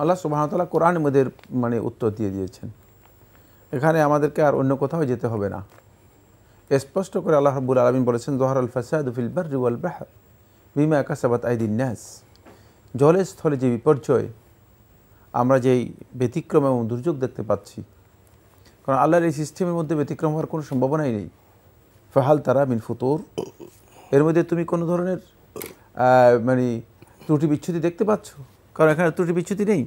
আল্লাহ সুবাহতাল্লাহ কোরআন মোদের মানে উত্তর দিয়ে দিয়েছেন এখানে আমাদেরকে আর অন্য কোথাও যেতে হবে না স্পষ্ট করে আল্লাহ হাবুল আলমিন বলেছেন জহর আল ফাসাদ ফিলবার রুয়াল বাহ বিমা আকাশাবাদ আইদিন ন্যাস জলের স্থলে যে বিপর্যয় আমরা যেই ব্যতিক্রম এবং দুর্যোগ দেখতে পাচ্ছি কারণ আল্লাহর এই সিস্টেমের মধ্যে ব্যতিক্রম হওয়ার কোনো সম্ভাবনাই নেই ফাহাল তারা মিন ফুতোর এর মধ্যে তুমি কোনো ধরনের মানে ত্রুটি বিচ্ছুতি দেখতে পাচ্ছ কারণ এখানে ত্রুটি বিচ্ছুতি নেই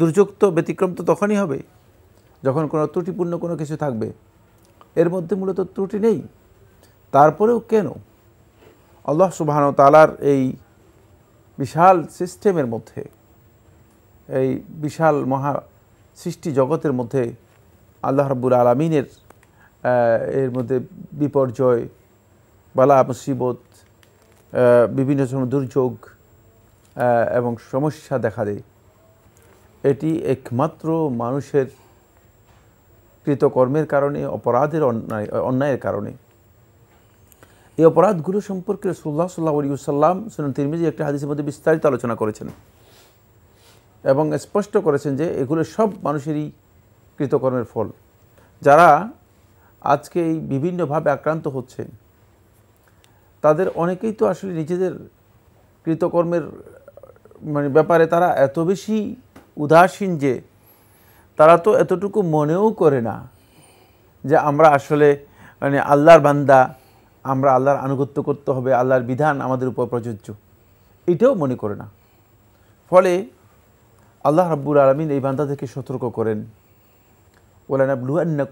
দুর্যোগ তো ব্যতিক্রম তো তখনই হবে যখন কোনো ত্রুটিপূর্ণ কোনো কিছু থাকবে এর মধ্যে মূলত ত্রুটি নেই তারপরেও কেন আল্লাহ সুবাহন তালার এই বিশাল সিস্টেমের মধ্যে এই বিশাল মহা সৃষ্টি জগতের মধ্যে আল্লাহ রব্বুল আলমিনের এর মধ্যে বিপর্যয় বালা মুসিবত বিভিন্ন ধরনের দুর্যোগ এবং সমস্যা দেখা দেয় এটি একমাত্র মানুষের কৃতকর্মের কারণে অপরাধের অন্যায় অন্যায়ের কারণে এই অপরাধগুলো সম্পর্কে সুল্লাহ সাল্লাহ সাল্লাম সুনান তিরমিজি একটি হাদিসের মধ্যে বিস্তারিত আলোচনা করেছেন এবং স্পষ্ট করেছেন যে এগুলো সব মানুষেরই কৃতকর্মের ফল যারা আজকে এই বিভিন্নভাবে আক্রান্ত হচ্ছে তাদের অনেকেই তো আসলে নিজেদের কৃতকর্মের মানে ব্যাপারে তারা এত বেশি উদাসীন যে তারা তো এতটুকু মনেও করে না যে আমরা আসলে মানে আল্লাহর বান্দা আমরা আল্লাহর আনুগত্য করতে হবে আল্লাহর বিধান আমাদের উপর প্রযোজ্য এটাও মনে করে না ফলে আল্লাহ রাব্বুল আলমিন এই বান্দা থেকে সতর্ক করেন ওলানা ব্লু আন্না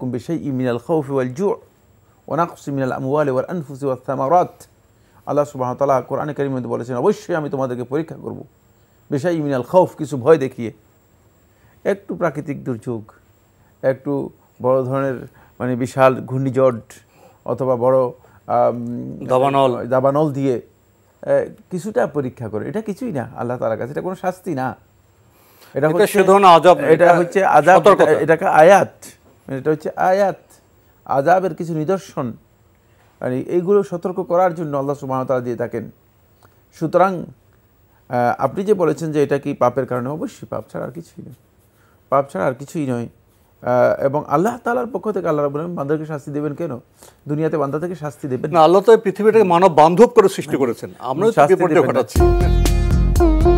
ইমিনাল খৌফি ওয়াল জু ওনাকসি মিনাল ওয়াল আনফুসি ওয়াল আল্লাহ সুবাহতাল্লাহ কোরআন করিমেদ বলেছেন অবশ্যই আমি তোমাদেরকে পরীক্ষা করবো বেশাই মিনাল খৌফ কিছু ভয় দেখিয়ে একটু প্রাকৃতিক দুর্যোগ একটু বড় ধরনের মানে বিশাল ঘূর্ণিঝড় অথবা বড় দাবানল দাবানল দিয়ে কিছুটা পরীক্ষা করে এটা কিছুই না আল্লাহ তালার কাছে এটা কোনো শাস্তি না এটা হচ্ছে এটা হচ্ছে আজাব এটাকে আয়াত এটা হচ্ছে আয়াত আজাবের কিছু নিদর্শন মানে এইগুলো সতর্ক করার জন্য আল্লাহ সুবাহতালা দিয়ে থাকেন সুতরাং আপনি যে বলেছেন যে এটা কি পাপের কারণে অবশ্যই পাপ ছাড়া আর কিছুই নয় পাপ ছাড়া আর কিছুই নয় এবং আল্লাহ তালার পক্ষ থেকে আল্লাহ রাবুল বান্ধবকে শাস্তি দেবেন কেন দুনিয়াতে বান্দা থেকে শাস্তি দেবেন না আল্লাহ তো পৃথিবীটাকে মানব বান্ধব করে সৃষ্টি করেছেন আমরা শাস্তি ঘটাচ্ছি